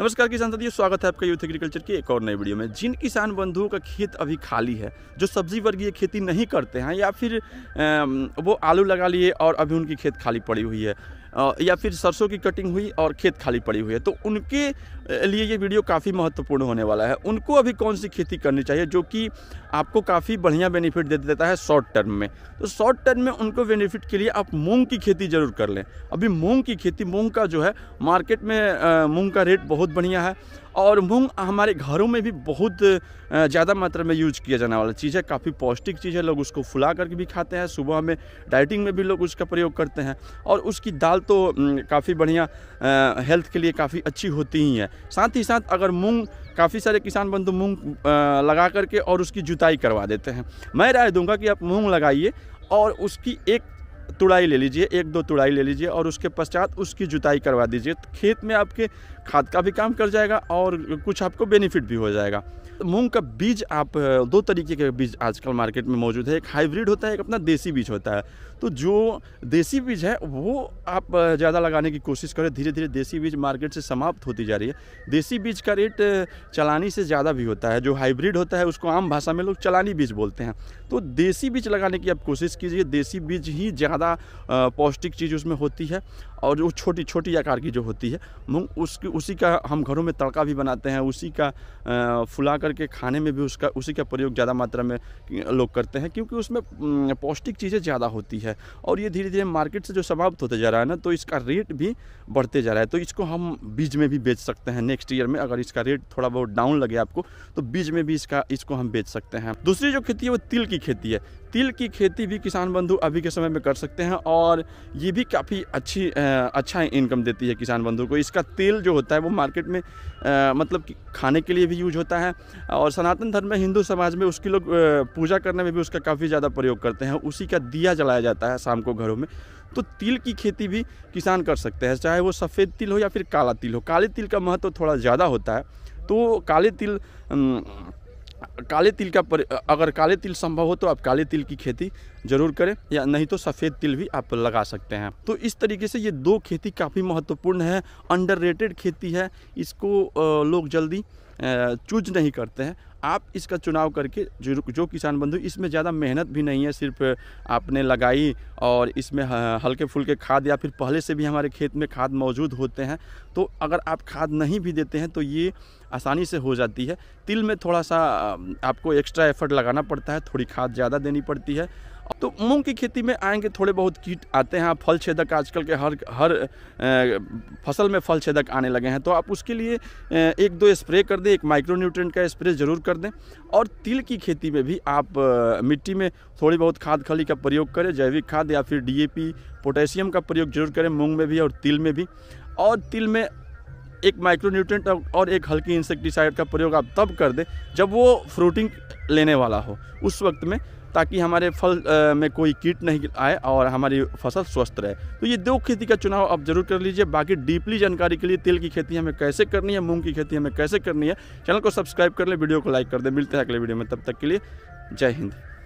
नमस्कार किसान साथियों स्वागत है आपका यूथ एग्रीकल्चर की एक और नई वीडियो में जिन किसान बंधुओं का खेत अभी खाली है जो सब्जी वर्गीय खेती नहीं करते हैं या फिर वो आलू लगा लिए और अभी उनकी खेत खाली पड़ी हुई है या फिर सरसों की कटिंग हुई और खेत खाली पड़ी हुई है तो उनके लिए ये वीडियो काफ़ी महत्वपूर्ण होने वाला है उनको अभी कौन सी खेती करनी चाहिए जो कि आपको काफ़ी बढ़िया बेनिफिट दे देता है शॉर्ट टर्म में तो शॉर्ट टर्म में उनको बेनिफिट के लिए आप मूंग की खेती ज़रूर कर लें अभी मूंग की खेती मूंग का जो है मार्केट में मूंग का रेट बहुत बढ़िया है और मूंग हमारे घरों में भी बहुत ज़्यादा मात्रा में यूज किया जाने वाला चीज़ है काफ़ी पौष्टिक चीज़ है लोग उसको फुला करके भी खाते हैं सुबह में डाइटिंग में भी लोग उसका प्रयोग करते हैं और उसकी दाल तो काफ़ी बढ़िया हेल्थ के लिए काफ़ी अच्छी होती ही है साथ ही साथ अगर मूँग काफ़ी सारे किसान बंधु मूँग लगा करके और उसकी जुताई करवा देते हैं मैं राय दूंगा कि आप मूँग लगाइए और उसकी एक तुड़ाई ले लीजिए एक दो तुड़ाई ले लीजिए और उसके पश्चात उसकी जुताई करवा दीजिए तो खेत में आपके खाद का भी काम कर जाएगा और कुछ आपको बेनिफिट भी हो जाएगा मूंग का बीज आप दो तरीके के बीज आजकल मार्केट में मौजूद है एक हाइब्रिड होता है एक अपना देसी बीज होता है तो जो देसी बीज है वो आप ज़्यादा लगाने की कोशिश करें धीरे धीरे देसी बीज मार्केट से समाप्त होती जा रही है देसी बीज का रेट चलानी से ज़्यादा भी होता है जो हाइब्रिड होता है उसको आम भाषा में लोग चलानी बीज बोलते हैं तो देसी बीज लगाने की आप कोशिश कीजिए देसी बीज ही ज़्यादा ज़्यादा पौष्टिक चीज़ उसमें होती है और जो छोटी छोटी आकार की जो होती है मूँग उसकी उसी का हम घरों में तड़का भी बनाते हैं उसी का फुला करके खाने में भी उसका उसी का प्रयोग ज़्यादा मात्रा में लोग करते हैं क्योंकि उसमें पौष्टिक चीज़ें ज़्यादा होती है और ये धीरे धीरे मार्केट से जो समाप्त होते जा रहा है ना तो इसका रेट भी बढ़ते जा रहा है तो इसको हम बीज में भी बेच सकते हैं नेक्स्ट ईयर में अगर इसका रेट थोड़ा बहुत डाउन लगे आपको तो बीज में भी इसका इसको हम बेच सकते हैं दूसरी जो खेती है वो तिल की खेती है तिल की खेती भी किसान बंधु अभी के समय में कर सकते हैं और ये भी काफ़ी अच्छी अच्छा इनकम देती है किसान बंधु को इसका तेल जो होता है वो मार्केट में आ, मतलब खाने के लिए भी यूज होता है और सनातन धर्म में हिंदू समाज में उसकी लोग पूजा करने में भी उसका काफ़ी ज़्यादा प्रयोग करते हैं उसी का दिया जलाया जाता है शाम को घरों में तो तिल की खेती भी किसान कर सकते हैं चाहे वो सफ़ेद तिल हो या फिर काला तिल हो काले तिल का महत्व थोड़ा ज़्यादा होता है तो काले तिल काले तिल का पर, अगर काले तिल संभव हो तो आप काले तिल की खेती जरूर करें या नहीं तो सफ़ेद तिल भी आप लगा सकते हैं तो इस तरीके से ये दो खेती काफ़ी महत्वपूर्ण है अंडर खेती है इसको लोग जल्दी चूज नहीं करते हैं आप इसका चुनाव करके जो जो किसान बंधु इसमें ज़्यादा मेहनत भी नहीं है सिर्फ आपने लगाई और इसमें हल्के फुल्के खाद या फिर पहले से भी हमारे खेत में खाद मौजूद होते हैं तो अगर आप खाद नहीं भी देते हैं तो ये आसानी से हो जाती है तिल में थोड़ा सा आपको एक्स्ट्रा एफर्ट लगाना पड़ता है थोड़ी खाद ज़्यादा देनी पड़ती है तो मूंग की खेती में आएंगे थोड़े बहुत कीट आते हैं फल छेदक आजकल के हर हर फसल में फल छेदक आने लगे हैं तो आप उसके लिए एक दो स्प्रे कर दें एक माइक्रोन्यूट्रेंट का स्प्रे ज़रूर कर दें और तिल की खेती में भी आप मिट्टी में थोड़ी बहुत खाद खली का प्रयोग करें जैविक खाद या फिर डी पोटेशियम का प्रयोग जरूर करें मूँग में भी और तिल में भी और तिल में एक माइक्रोन्यूट्रेंट और एक हल्की इंसेक्टिसाइड का प्रयोग आप तब कर दें जब वो फ्रूटिंग लेने वाला हो उस वक्त में ताकि हमारे फल में कोई कीट नहीं आए और हमारी फसल स्वस्थ रहे तो ये दो खेती का चुनाव आप जरूर कर लीजिए बाकी डीपली जानकारी के लिए तिल की खेती हमें कैसे करनी है मूंग की खेती हमें कैसे करनी है चैनल को सब्सक्राइब कर लें वीडियो को लाइक कर दें मिलते हैं अगले वीडियो में तब तक के लिए जय हिंद